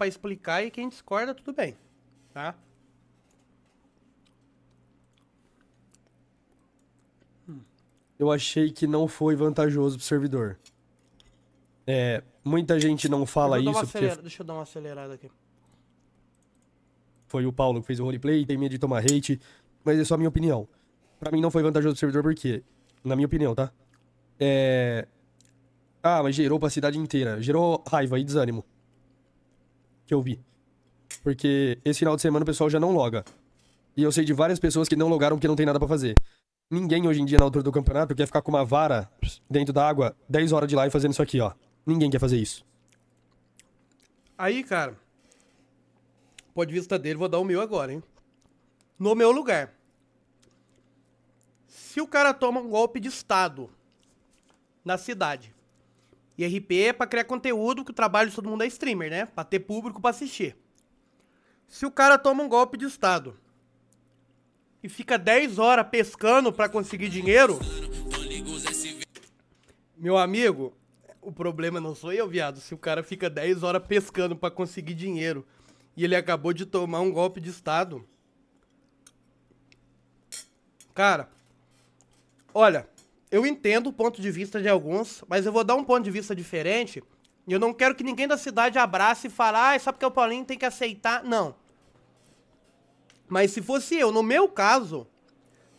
para explicar e quem discorda, tudo bem, tá? Eu achei que não foi vantajoso pro servidor. É, muita gente não fala isso porque... Deixa eu dar uma acelerada aqui. Foi o Paulo que fez o roleplay, tem medo de tomar hate, mas é só a minha opinião. Pra mim não foi vantajoso pro servidor porque, na minha opinião, tá? É... Ah, mas gerou pra cidade inteira. Gerou raiva e desânimo que eu vi. Porque esse final de semana o pessoal já não loga. E eu sei de várias pessoas que não logaram porque não tem nada para fazer. Ninguém hoje em dia, na altura do campeonato, quer ficar com uma vara dentro da água 10 horas de live fazendo isso aqui, ó. Ninguém quer fazer isso. Aí, cara, pode vista dele, vou dar o meu agora, hein? No meu lugar. Se o cara toma um golpe de Estado na cidade, e RP é pra criar conteúdo, que o trabalho de todo mundo é streamer, né? Pra ter público pra assistir. Se o cara toma um golpe de Estado e fica 10 horas pescando para conseguir dinheiro, meu amigo, o problema não sou eu, viado. Se o cara fica 10 horas pescando para conseguir dinheiro e ele acabou de tomar um golpe de Estado. Cara, olha, eu entendo o ponto de vista de alguns, mas eu vou dar um ponto de vista diferente. E eu não quero que ninguém da cidade abrace e fale, ah, é só porque o Paulinho tem que aceitar. Não. Mas se fosse eu, no meu caso,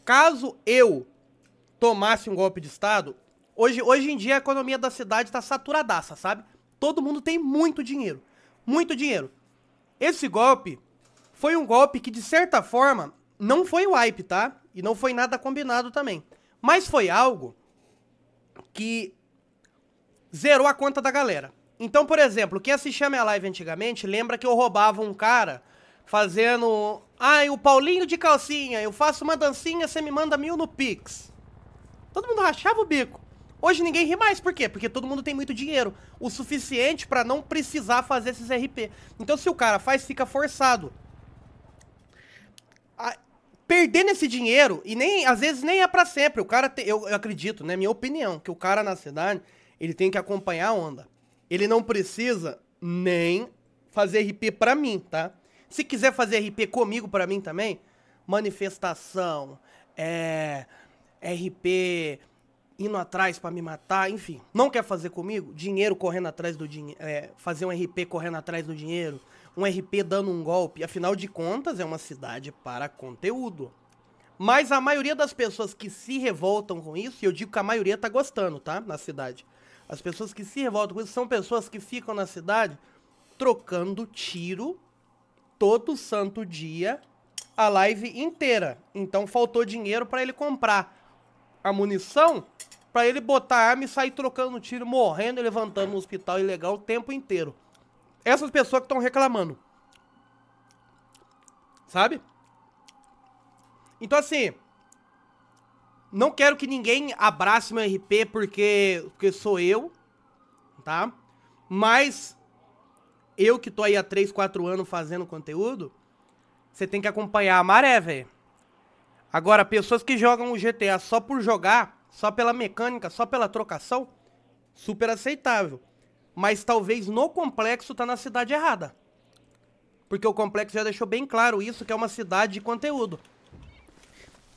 caso eu tomasse um golpe de Estado, hoje, hoje em dia a economia da cidade está saturadaça, sabe? Todo mundo tem muito dinheiro. Muito dinheiro. Esse golpe foi um golpe que, de certa forma, não foi wipe, tá? E não foi nada combinado também. Mas foi algo que zerou a conta da galera. Então, por exemplo, quem assistia minha live antigamente lembra que eu roubava um cara fazendo. Ai, ah, o Paulinho de calcinha, eu faço uma dancinha, você me manda mil no Pix. Todo mundo rachava o bico. Hoje ninguém ri mais, por quê? Porque todo mundo tem muito dinheiro, o suficiente para não precisar fazer esses RP. Então se o cara faz, fica forçado perdendo esse dinheiro, e nem às vezes nem é para sempre. O cara, eu, eu, acredito, né? Minha opinião, que o cara na cidade, ele tem que acompanhar a onda. Ele não precisa nem fazer RP pra mim, tá? Se quiser fazer RP comigo pra mim também, manifestação, é. RP indo atrás para me matar, enfim. Não quer fazer comigo? Dinheiro correndo atrás do dinheiro. É, fazer um RP correndo atrás do dinheiro um RP dando um golpe. Afinal de contas, é uma cidade para conteúdo. Mas a maioria das pessoas que se revoltam com isso, e eu digo que a maioria tá gostando, tá? Na cidade. As pessoas que se revoltam com isso são pessoas que ficam na cidade trocando tiro todo santo dia a live inteira. Então faltou dinheiro para ele comprar a munição para ele botar a arma e sair trocando tiro, morrendo e levantando no hospital ilegal o tempo inteiro essas pessoas que estão reclamando. Sabe? Então, assim. Não quero que ninguém abrace meu RP porque, porque sou eu, tá? Mas eu que tô aí há 3, 4 anos fazendo conteúdo, você tem que acompanhar a maré, velho. Agora, pessoas que jogam o GTA só por jogar, só pela mecânica, só pela trocação, super aceitável mas talvez no complexo tá na cidade errada. Porque o complexo já deixou bem claro isso, que é uma cidade de conteúdo.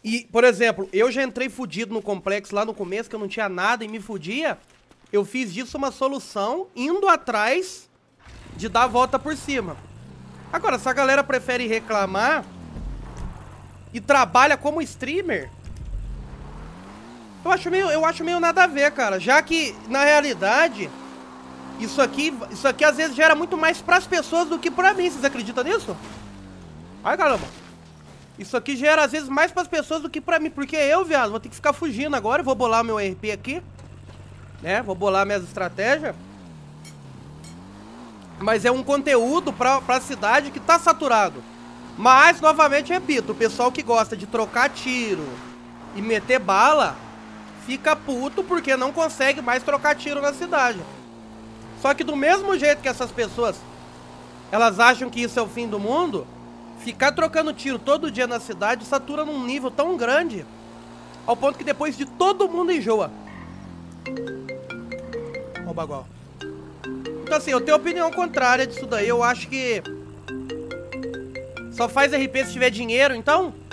E, por exemplo, eu já entrei fudido no complexo lá no começo, que eu não tinha nada e me fudia. Eu fiz disso uma solução, indo atrás de dar a volta por cima. Agora, se a galera prefere reclamar e trabalha como streamer, eu acho meio, eu acho meio nada a ver, cara. Já que, na realidade, isso aqui, isso aqui às vezes gera muito mais pras pessoas do que pra mim. Vocês acreditam nisso? Ai, caramba. Isso aqui gera às vezes mais pras pessoas do que pra mim. Porque eu, viado, vou ter que ficar fugindo agora. Vou bolar meu RP aqui. Né? Vou bolar minhas estratégias. Mas é um conteúdo pra, pra cidade que tá saturado. Mas, novamente, repito. O pessoal que gosta de trocar tiro e meter bala... Fica puto porque não consegue mais trocar tiro na cidade. Só que do mesmo jeito que essas pessoas elas acham que isso é o fim do mundo, ficar trocando tiro todo dia na cidade satura num nível tão grande ao ponto que depois de todo mundo enjoa. Ó o bagual. Então assim, eu tenho opinião contrária disso daí. Eu acho que só faz RP se tiver dinheiro, então